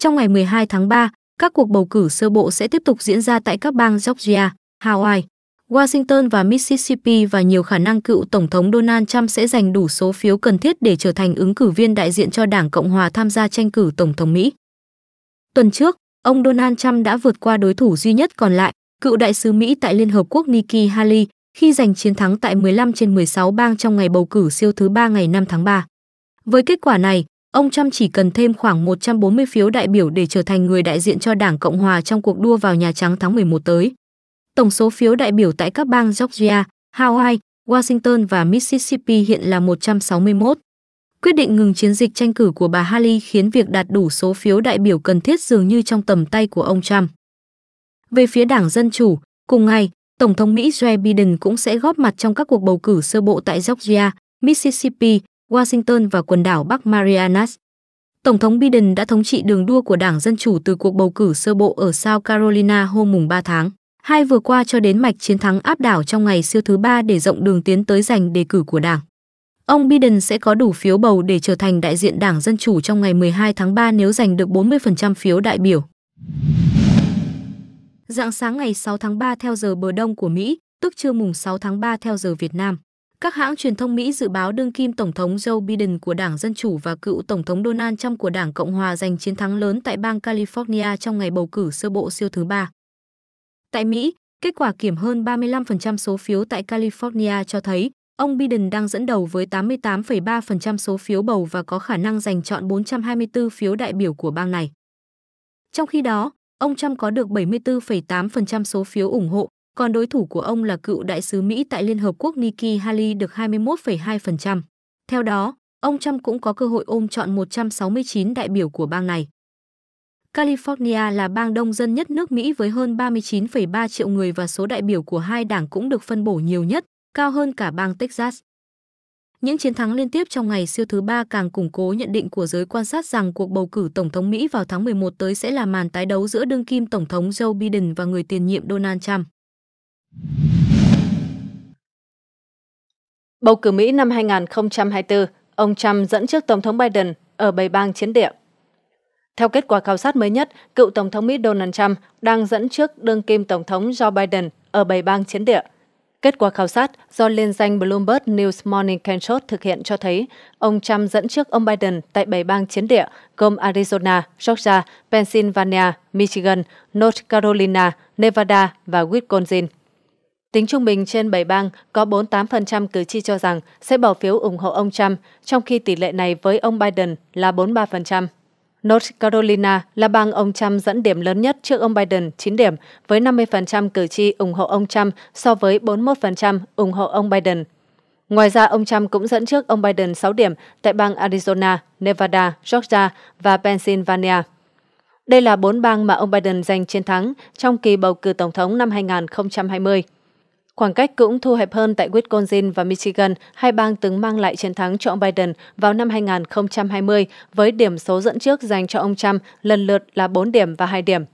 Trong ngày 12 tháng 3, các cuộc bầu cử sơ bộ sẽ tiếp tục diễn ra tại các bang Georgia, Hawaii, Washington và Mississippi và nhiều khả năng cựu Tổng thống Donald Trump sẽ giành đủ số phiếu cần thiết để trở thành ứng cử viên đại diện cho Đảng Cộng hòa tham gia tranh cử Tổng thống Mỹ. Tuần trước, ông Donald Trump đã vượt qua đối thủ duy nhất còn lại, cựu đại sứ Mỹ tại Liên Hợp Quốc Nikki Haley, khi giành chiến thắng tại 15 trên 16 bang trong ngày bầu cử siêu thứ ba ngày 5 tháng 3. Với kết quả này, Ông Trump chỉ cần thêm khoảng 140 phiếu đại biểu để trở thành người đại diện cho Đảng Cộng hòa trong cuộc đua vào Nhà Trắng tháng 11 tới. Tổng số phiếu đại biểu tại các bang Georgia, Hawaii, Washington và Mississippi hiện là 161. Quyết định ngừng chiến dịch tranh cử của bà Haley khiến việc đạt đủ số phiếu đại biểu cần thiết dường như trong tầm tay của ông Trump. Về phía Đảng Dân Chủ, cùng ngày, Tổng thống Mỹ Joe Biden cũng sẽ góp mặt trong các cuộc bầu cử sơ bộ tại Georgia, Mississippi, Washington và quần đảo Bắc Marianas. Tổng thống Biden đã thống trị đường đua của Đảng Dân Chủ từ cuộc bầu cử sơ bộ ở South Carolina hôm mùng 3 tháng hai vừa qua cho đến mạch chiến thắng áp đảo trong ngày siêu thứ ba để rộng đường tiến tới giành đề cử của Đảng. Ông Biden sẽ có đủ phiếu bầu để trở thành đại diện Đảng Dân Chủ trong ngày 12 tháng 3 nếu giành được 40% phiếu đại biểu. Dạng sáng ngày 6 tháng 3 theo giờ bờ đông của Mỹ, tức trưa mùng 6 tháng 3 theo giờ Việt Nam. Các hãng truyền thông Mỹ dự báo đương kim Tổng thống Joe Biden của Đảng Dân Chủ và cựu Tổng thống Donald Trump của Đảng Cộng Hòa giành chiến thắng lớn tại bang California trong ngày bầu cử sơ bộ siêu thứ ba. Tại Mỹ, kết quả kiểm hơn 35% số phiếu tại California cho thấy ông Biden đang dẫn đầu với 88,3% số phiếu bầu và có khả năng giành chọn 424 phiếu đại biểu của bang này. Trong khi đó, ông Trump có được 74,8% số phiếu ủng hộ còn đối thủ của ông là cựu đại sứ Mỹ tại Liên Hợp Quốc Nikki Haley được 21,2%. Theo đó, ông Trump cũng có cơ hội ôm chọn 169 đại biểu của bang này. California là bang đông dân nhất nước Mỹ với hơn 39,3 triệu người và số đại biểu của hai đảng cũng được phân bổ nhiều nhất, cao hơn cả bang Texas. Những chiến thắng liên tiếp trong ngày siêu thứ ba càng củng cố nhận định của giới quan sát rằng cuộc bầu cử Tổng thống Mỹ vào tháng 11 tới sẽ là màn tái đấu giữa đương kim Tổng thống Joe Biden và người tiền nhiệm Donald Trump. Bầu cử Mỹ năm 2024, ông Trump dẫn trước Tổng thống Biden ở bảy bang chiến địa. Theo kết quả khảo sát mới nhất, cựu Tổng thống Mỹ Donald Trump đang dẫn trước đương kim Tổng thống Joe Biden ở bảy bang chiến địa. Kết quả khảo sát do liên danh Bloomberg News Morning Consult thực hiện cho thấy ông Trump dẫn trước ông Biden tại bảy bang chiến địa gồm Arizona, Georgia, Pennsylvania, Michigan, North Carolina, Nevada và Wisconsin. Tính trung bình trên 7 bang, có 48% cử tri cho rằng sẽ bỏ phiếu ủng hộ ông Trump, trong khi tỷ lệ này với ông Biden là 43%. North Carolina là bang ông Trump dẫn điểm lớn nhất trước ông Biden 9 điểm, với 50% cử tri ủng hộ ông Trump so với 41% ủng hộ ông Biden. Ngoài ra, ông Trump cũng dẫn trước ông Biden 6 điểm tại bang Arizona, Nevada, Georgia và Pennsylvania. Đây là bốn bang mà ông Biden giành chiến thắng trong kỳ bầu cử tổng thống năm 2020. Khoảng cách cũng thu hẹp hơn tại Wisconsin và Michigan, hai bang từng mang lại chiến thắng cho ông Biden vào năm 2020 với điểm số dẫn trước dành cho ông Trump lần lượt là 4 điểm và 2 điểm.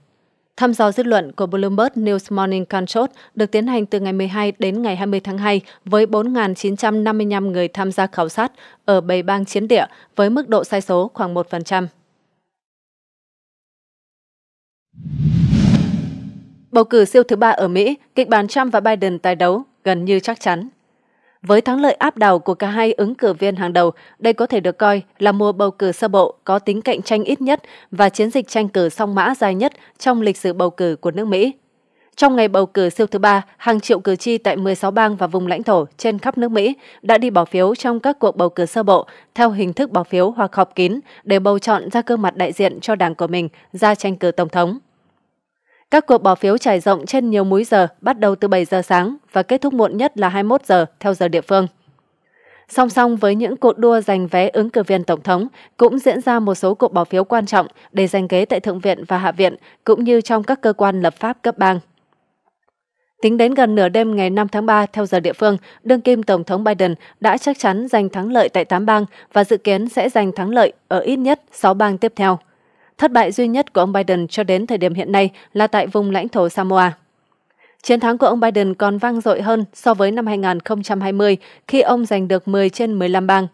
Thăm dò dư luận của Bloomberg News Morning Consult được tiến hành từ ngày 12 đến ngày 20 tháng 2 với 4.955 người tham gia khảo sát ở 7 bang chiến địa với mức độ sai số khoảng 1%. Bầu cử siêu thứ ba ở Mỹ, kịch bản Trump và Biden tái đấu gần như chắc chắn. Với thắng lợi áp đảo của cả hai ứng cử viên hàng đầu, đây có thể được coi là mùa bầu cử sơ bộ có tính cạnh tranh ít nhất và chiến dịch tranh cử song mã dài nhất trong lịch sử bầu cử của nước Mỹ. Trong ngày bầu cử siêu thứ ba, hàng triệu cử tri tại 16 bang và vùng lãnh thổ trên khắp nước Mỹ đã đi bỏ phiếu trong các cuộc bầu cử sơ bộ theo hình thức bỏ phiếu hoặc họp kín để bầu chọn ra gương mặt đại diện cho đảng của mình ra tranh cử tổng thống. Các cuộc bỏ phiếu trải rộng trên nhiều múi giờ bắt đầu từ 7 giờ sáng và kết thúc muộn nhất là 21 giờ theo giờ địa phương. Song song với những cuộc đua giành vé ứng cử viên tổng thống, cũng diễn ra một số cuộc bỏ phiếu quan trọng để giành ghế tại Thượng viện và Hạ viện, cũng như trong các cơ quan lập pháp cấp bang. Tính đến gần nửa đêm ngày 5 tháng 3 theo giờ địa phương, đương kim Tổng thống Biden đã chắc chắn giành thắng lợi tại 8 bang và dự kiến sẽ giành thắng lợi ở ít nhất 6 bang tiếp theo. Thất bại duy nhất của ông Biden cho đến thời điểm hiện nay là tại vùng lãnh thổ Samoa. Chiến thắng của ông Biden còn vang dội hơn so với năm 2020 khi ông giành được 10 trên 15 bang.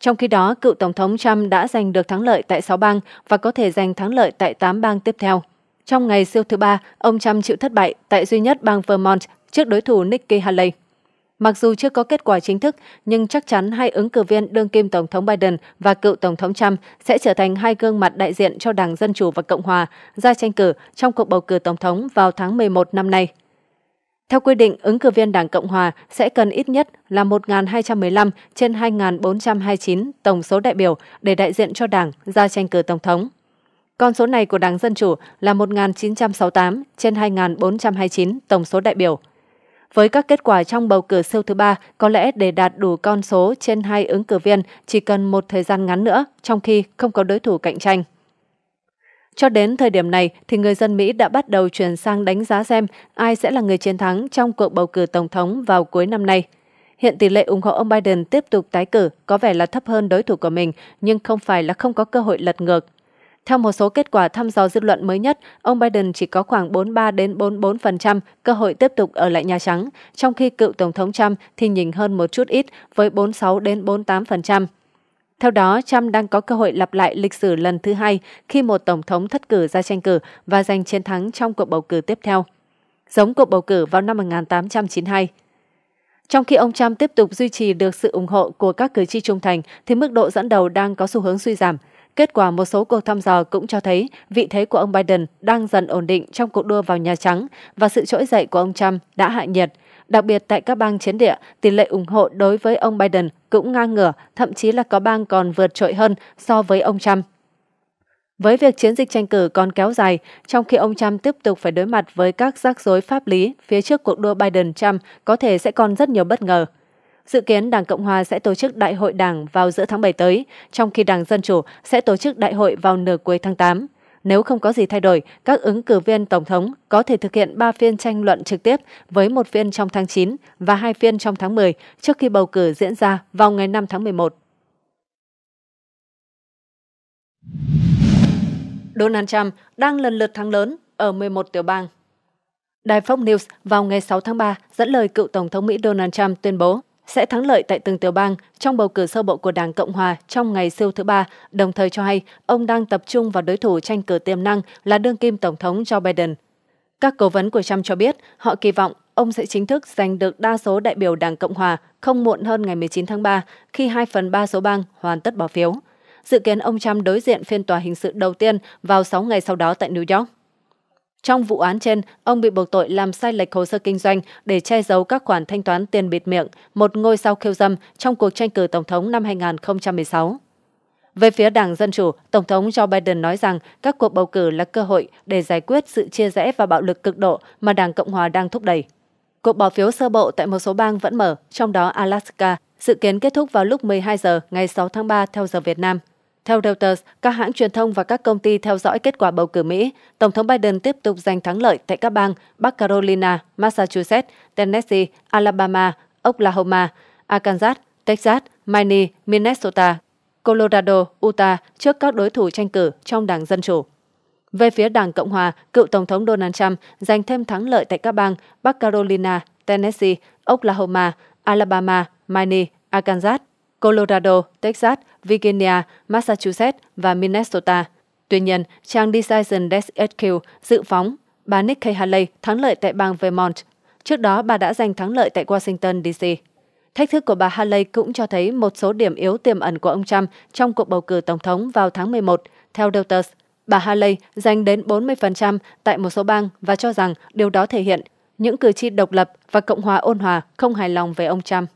Trong khi đó, cựu Tổng thống Trump đã giành được thắng lợi tại 6 bang và có thể giành thắng lợi tại 8 bang tiếp theo. Trong ngày siêu thứ ba, ông Trump chịu thất bại tại duy nhất bang Vermont trước đối thủ Nikki Haley. Mặc dù chưa có kết quả chính thức, nhưng chắc chắn hai ứng cử viên đương kim Tổng thống Biden và cựu Tổng thống Trump sẽ trở thành hai gương mặt đại diện cho Đảng Dân Chủ và Cộng Hòa ra tranh cử trong cuộc bầu cử Tổng thống vào tháng 11 năm nay. Theo quy định, ứng cử viên Đảng Cộng Hòa sẽ cần ít nhất là 1.215 trên 2.429 tổng số đại biểu để đại diện cho Đảng ra tranh cử Tổng thống. Con số này của Đảng Dân Chủ là 1.968 trên 2.429 tổng số đại biểu. Với các kết quả trong bầu cử siêu thứ ba, có lẽ để đạt đủ con số trên hai ứng cử viên chỉ cần một thời gian ngắn nữa, trong khi không có đối thủ cạnh tranh. Cho đến thời điểm này thì người dân Mỹ đã bắt đầu chuyển sang đánh giá xem ai sẽ là người chiến thắng trong cuộc bầu cử tổng thống vào cuối năm nay. Hiện tỷ lệ ủng hộ ông Biden tiếp tục tái cử có vẻ là thấp hơn đối thủ của mình nhưng không phải là không có cơ hội lật ngược. Theo một số kết quả thăm dò dư luận mới nhất, ông Biden chỉ có khoảng 43 đến 44% cơ hội tiếp tục ở lại Nhà Trắng, trong khi cựu Tổng thống Trump thì nhỉnh hơn một chút ít với 46 đến 48%. Theo đó, Trump đang có cơ hội lặp lại lịch sử lần thứ hai khi một tổng thống thất cử ra tranh cử và giành chiến thắng trong cuộc bầu cử tiếp theo, giống cuộc bầu cử vào năm 1892. Trong khi ông Trump tiếp tục duy trì được sự ủng hộ của các cử tri trung thành, thì mức độ dẫn đầu đang có xu hướng suy giảm – Kết quả một số cuộc thăm dò cũng cho thấy vị thế của ông Biden đang dần ổn định trong cuộc đua vào Nhà Trắng và sự trỗi dậy của ông Trump đã hạ nhiệt. Đặc biệt tại các bang chiến địa, tỷ lệ ủng hộ đối với ông Biden cũng ngang ngửa, thậm chí là có bang còn vượt trội hơn so với ông Trump. Với việc chiến dịch tranh cử còn kéo dài, trong khi ông Trump tiếp tục phải đối mặt với các rắc rối pháp lý phía trước cuộc đua Biden-Trump có thể sẽ còn rất nhiều bất ngờ. Dự kiến Đảng Cộng Hòa sẽ tổ chức đại hội Đảng vào giữa tháng 7 tới, trong khi Đảng Dân Chủ sẽ tổ chức đại hội vào nửa cuối tháng 8. Nếu không có gì thay đổi, các ứng cử viên Tổng thống có thể thực hiện 3 phiên tranh luận trực tiếp với một phiên trong tháng 9 và hai phiên trong tháng 10 trước khi bầu cử diễn ra vào ngày 5 tháng 11. Donald Trump đang lần lượt thắng lớn ở 11 tiểu bang. Đài Fox News vào ngày 6 tháng 3 dẫn lời cựu Tổng thống Mỹ Donald Trump tuyên bố sẽ thắng lợi tại từng tiểu bang trong bầu cử sơ bộ của Đảng Cộng Hòa trong ngày siêu thứ ba, đồng thời cho hay ông đang tập trung vào đối thủ tranh cử tiềm năng là đương kim Tổng thống Joe Biden. Các cố vấn của Trump cho biết họ kỳ vọng ông sẽ chính thức giành được đa số đại biểu Đảng Cộng Hòa không muộn hơn ngày 19 tháng 3 khi 2 phần 3 số bang hoàn tất bỏ phiếu. Dự kiến ông Trump đối diện phiên tòa hình sự đầu tiên vào 6 ngày sau đó tại New York. Trong vụ án trên, ông bị buộc tội làm sai lệch hồ sơ kinh doanh để che giấu các khoản thanh toán tiền bịt miệng, một ngôi sao khiêu dâm trong cuộc tranh cử tổng thống năm 2016. Về phía Đảng Dân Chủ, Tổng thống Joe Biden nói rằng các cuộc bầu cử là cơ hội để giải quyết sự chia rẽ và bạo lực cực độ mà Đảng Cộng Hòa đang thúc đẩy. Cuộc bỏ phiếu sơ bộ tại một số bang vẫn mở, trong đó Alaska, dự kiến kết thúc vào lúc 12 giờ ngày 6 tháng 3 theo giờ Việt Nam. Theo Reuters, các hãng truyền thông và các công ty theo dõi kết quả bầu cử Mỹ, Tổng thống Biden tiếp tục giành thắng lợi tại các bang Bắc Carolina, Massachusetts, Tennessee, Alabama, Oklahoma, Arkansas, Texas, Maine, Minnesota, Colorado, Utah trước các đối thủ tranh cử trong Đảng Dân Chủ. Về phía Đảng Cộng Hòa, cựu Tổng thống Donald Trump giành thêm thắng lợi tại các bang Bắc Carolina, Tennessee, Oklahoma, Alabama, Maine, Arkansas, Colorado, Texas, Virginia, Massachusetts và Minnesota. Tuy nhiên, trang Decision Desk HQ dự phóng bà Nikki Haley thắng lợi tại bang Vermont. Trước đó, bà đã giành thắng lợi tại Washington, D.C. Thách thức của bà Haley cũng cho thấy một số điểm yếu tiềm ẩn của ông Trump trong cuộc bầu cử tổng thống vào tháng 11. Theo Reuters, bà Haley giành đến 40% tại một số bang và cho rằng điều đó thể hiện những cử tri độc lập và Cộng hòa ôn hòa không hài lòng về ông Trump.